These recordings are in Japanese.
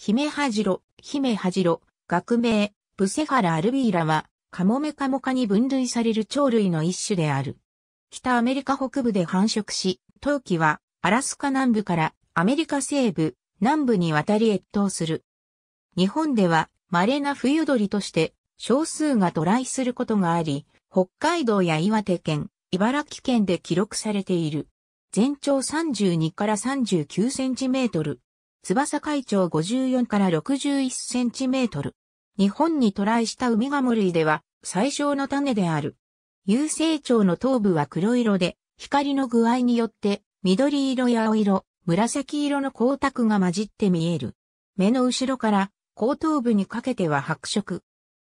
姫はじろ、姫はじろ、学名、ブセハラアルビーラは、カモメカモカに分類される鳥類の一種である。北アメリカ北部で繁殖し、冬季は、アラスカ南部からアメリカ西部、南部に渡り越冬する。日本では、稀な冬鳥として、少数が渡来することがあり、北海道や岩手県、茨城県で記録されている。全長32から39センチメートル。翼海長54から61センチメートル。日本に渡来したウミガモ類では最小の種である。有成長の頭部は黒色で、光の具合によって緑色や青色、紫色の光沢が混じって見える。目の後ろから後頭部にかけては白色。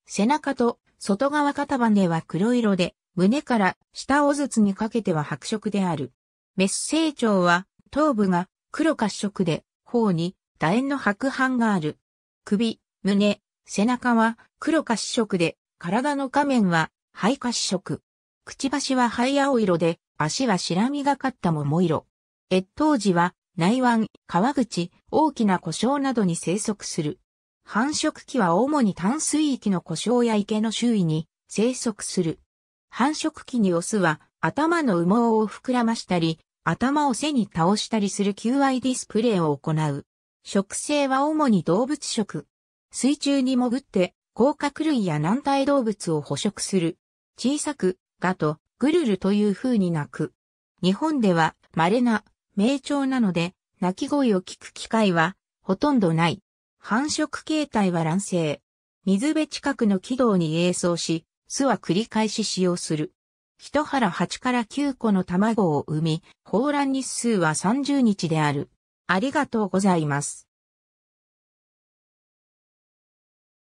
背中と外側肩羽は黒色で、胸から下尾筒にかけては白色である。メス成長は頭部が黒褐色で、頬に楕円の白斑がある。首、胸、背中は黒褐色で、体の下面は灰褐色。くちばしは灰青色で、足は白みがかった桃色。越冬時は内湾、川口、大きな故障などに生息する。繁殖期は主に淡水域の故障や池の周囲に生息する。繁殖期にオスは頭の羽毛を膨らましたり、頭を背に倒したりする求愛ディスプレイを行う。食性は主に動物食。水中に潜って、甲殻類や軟体動物を捕食する。小さく、ガと、グルルという風に鳴く。日本では稀な、名鳥なので、鳴き声を聞く機会は、ほとんどない。繁殖形態は卵生。水辺近くの軌道に映像し、巣は繰り返し使用する。一腹八から九個の卵を産み、放卵日数は30日である。ありがとうございます。